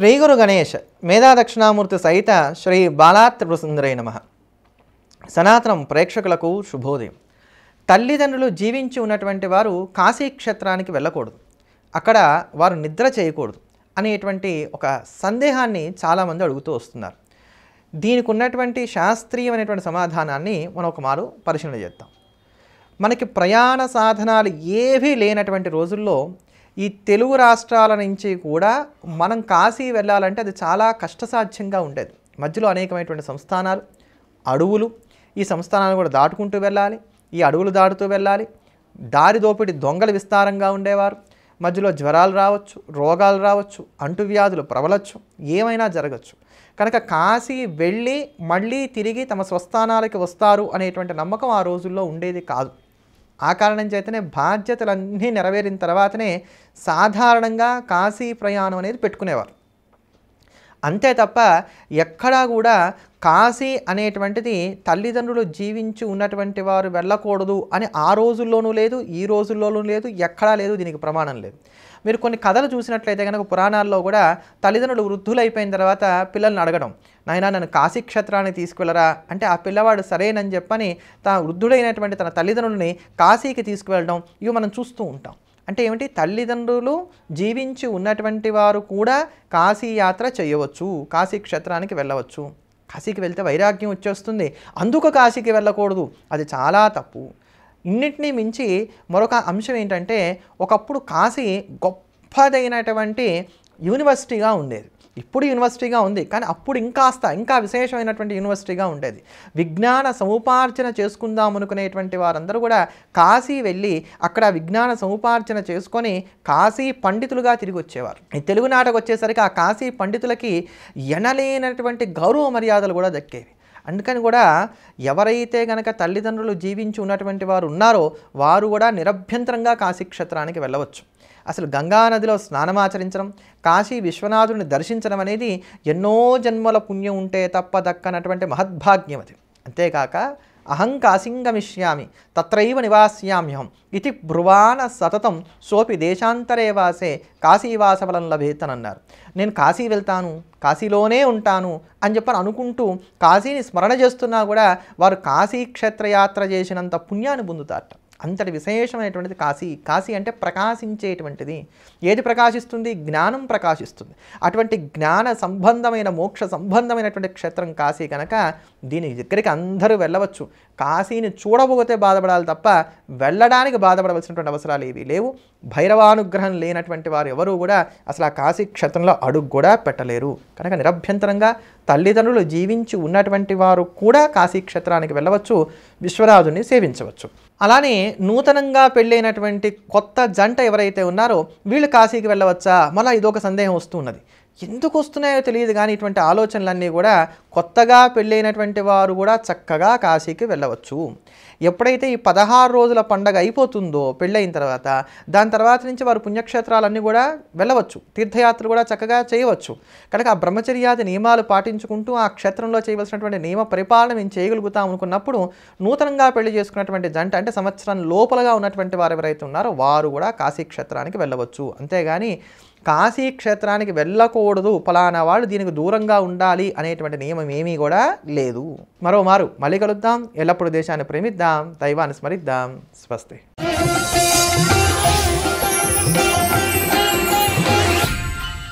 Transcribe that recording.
శ్రీ గురు గణేష్ మేధా దక్షిణామూర్తి సహిత శ్రీ బాలాత్రిపురసుందరై నమ సనాతనం ప్రేక్షకులకు శుభోదయం తల్లిదండ్రులు జీవించి ఉన్నటువంటి వారు కాశీక్షేత్రానికి వెళ్ళకూడదు అక్కడ వారు నిద్ర చేయకూడదు అనేటువంటి ఒక సందేహాన్ని చాలామంది అడుగుతూ వస్తున్నారు దీనికి ఉన్నటువంటి శాస్త్రీయమైనటువంటి సమాధానాన్ని మనం ఒక మారు పరిశీలన చేద్దాం మనకి ప్రయాణ సాధనాలు ఏవీ లేనటువంటి రోజుల్లో ఈ తెలుగు రాష్ట్రాల నుంచి కూడా మనం కాశీ వెళ్ళాలంటే అది చాలా కష్టసాధ్యంగా ఉండేది మధ్యలో అనేకమైనటువంటి సంస్థానాలు అడవులు ఈ సంస్థానాలు కూడా దాటుకుంటూ వెళ్ళాలి ఈ అడవులు దాటుతూ వెళ్ళాలి దారి దోపిడి దొంగలు విస్తారంగా ఉండేవారు మధ్యలో జ్వరాలు రావచ్చు రోగాలు రావచ్చు అంటువ్యాధులు ప్రబలచ్చు ఏమైనా జరగచ్చు కనుక కాశీ వెళ్ళి మళ్ళీ తిరిగి తమ స్వస్థానాలకి వస్తారు అనేటువంటి నమ్మకం ఆ రోజుల్లో ఉండేది కాదు ఆ కారణం చేతనే బాధ్యతలన్నీ నెరవేరిన తర్వాతనే సాధారణంగా కాశీ ప్రయాణం అనేది పెట్టుకునేవారు అంతే తప్ప ఎక్కడా కూడా కాశీ అనేటువంటిది తల్లిదండ్రులు జీవించి ఉన్నటువంటి వారు వెళ్ళకూడదు అని ఆ రోజుల్లోనూ లేదు ఈ రోజుల్లోనూ లేదు ఎక్కడా లేదు దీనికి ప్రమాణం లేదు మీరు కొన్ని కథలు చూసినట్లయితే కనుక పురాణాల్లో కూడా తల్లిదండ్రులు వృద్ధులైపోయిన తర్వాత పిల్లల్ని అడగడం నాయన నన్ను క్షేత్రాన్ని తీసుకువెళ్ళరా అంటే ఆ పిల్లవాడు సరేనని చెప్పని తన వృద్ధుడైనటువంటి తన తల్లిదండ్రులని కాశీకి తీసుకువెళ్ళడం ఇవి మనం చూస్తూ ఉంటాం అంటే ఏమిటి తల్లిదండ్రులు జీవించి ఉన్నటువంటి వారు కూడా కాశీ యాత్ర చేయవచ్చు కాశీ క్షేత్రానికి వెళ్ళవచ్చు కాశీకి వెళ్తే వైరాగ్యం వచ్చేస్తుంది అందుకు కాశీకి వెళ్ళకూడదు అది చాలా తప్పు ఇన్నింటినీ మించి మరొక అంశం ఏంటంటే ఒకప్పుడు కాశీ గొప్పదైనటువంటి యూనివర్సిటీగా ఉండేది ఇప్పుడు యూనివర్సిటీగా ఉంది కానీ అప్పుడు ఇంకాస్త ఇంకా విశేషమైనటువంటి యూనివర్సిటీగా ఉండేది విజ్ఞాన సముపార్జన చేసుకుందాం అనుకునేటువంటి వారందరూ కూడా కాశీ వెళ్ళి అక్కడ విజ్ఞాన సముపార్జన చేసుకొని కాశీ పండితులుగా తిరిగి వచ్చేవారు ఈ నాటకు వచ్చేసరికి ఆ కాశీ పండితులకి ఎనలేనటువంటి గౌరవ మర్యాదలు కూడా దక్కేవి అందుకని కూడా ఎవరైతే గనక తల్లిదండ్రులు జీవించి ఉన్నటువంటి వారు ఉన్నారో వారు కూడా నిరభ్యంతరంగా కాశీక్షేత్రానికి వెళ్ళవచ్చు అసలు గంగానదిలో స్నానమాచరించడం కాశీ విశ్వనాథుడిని దర్శించడం అనేది ఎన్నో జన్మల పుణ్యం ఉంటే తప్ప దక్కనటువంటి మహద్భాగ్యం అది అంతేకాక అహం కాశింగమిష్యామి తత్రైవ నివాస్యామ్యహం ఇది బ్రువాణ సతతం సోపి దేశాంతరే వాసే కాశీవాసఫలం లభేతనన్నారు నేను కాశీ వెళ్తాను కాశీలోనే ఉంటాను అని చెప్పని అనుకుంటూ కాశీని స్మరణ చేస్తున్నా కూడా వారు కాశీ క్షేత్రయాత్ర చేసినంత పుణ్యాన్ని పొందుతారట అంతటి విశేషమైనటువంటిది కాశీ కాశీ అంటే ప్రకాశించేటువంటిది ఏది ప్రకాశిస్తుంది జ్ఞానం ప్రకాశిస్తుంది అటువంటి జ్ఞాన సంబంధమైన మోక్ష సంబంధమైనటువంటి క్షేత్రం కాశీ కనుక దీని దగ్గరికి అందరూ వెళ్ళవచ్చు కాశీని చూడబోతే బాధపడాలి తప్ప వెళ్ళడానికి బాధపడవలసినటువంటి అవసరాలు ఏవి లేవు భైరవానుగ్రహం లేనటువంటి వారు ఎవరూ కూడా అసలు ఆ కాశీ క్షేత్రంలో అడుగు కూడా పెట్టలేరు కనుక నిరభ్యంతరంగా తల్లిదండ్రులు జీవించి ఉన్నటువంటి వారు కూడా కాశీ క్షేత్రానికి వెళ్ళవచ్చు విశ్వరాజుని సేవించవచ్చు అలానే నూతనంగా పెళ్ళైనటువంటి కొత్త జంట ఎవరైతే ఉన్నారో వీళ్ళు కాశీకి వెళ్ళవచ్చా మళ్ళీ ఇదొక సందేహం వస్తున్నది ఎందుకు వస్తున్నాయో తెలియదు కానీ ఇటువంటి ఆలోచనలన్నీ కూడా కొత్తగా పెళ్ళైనటువంటి వారు కూడా చక్కగా కాశీకి వెళ్ళవచ్చు ఎప్పుడైతే ఈ పదహారు రోజుల పండగ అయిపోతుందో పెళ్ళైన తర్వాత దాని తర్వాత నుంచి వారు పుణ్యక్షేత్రాలన్నీ కూడా వెళ్ళవచ్చు తీర్థయాత్రలు కూడా చక్కగా చేయవచ్చు కనుక ఆ బ్రహ్మచర్యాది నియమాలు పాటించుకుంటూ ఆ క్షేత్రంలో చేయవలసినటువంటి నియమ పరిపాలన మేము చేయగలుగుతాం అనుకున్నప్పుడు నూతనంగా పెళ్లి చేసుకున్నటువంటి జంట అంటే సంవత్సరం లోపలగా ఉన్నటువంటి వారు ఎవరైతే ఉన్నారో వారు కూడా కాశీ క్షేత్రానికి వెళ్ళవచ్చు అంతేగాని కాశీ క్షేత్రానికి వెళ్ళకూడదు ఫలానా వాళ్ళు దీనికి దూరంగా ఉండాలి అనేటువంటి నియమం ఏమీ కూడా లేదు మరో మారు మళ్ళీ కలుద్దాం ఎల్లప్పుడూ దేశాన్ని ప్రేమిద్దాం దైవాన్ని స్మరిద్దాం స్వస్తి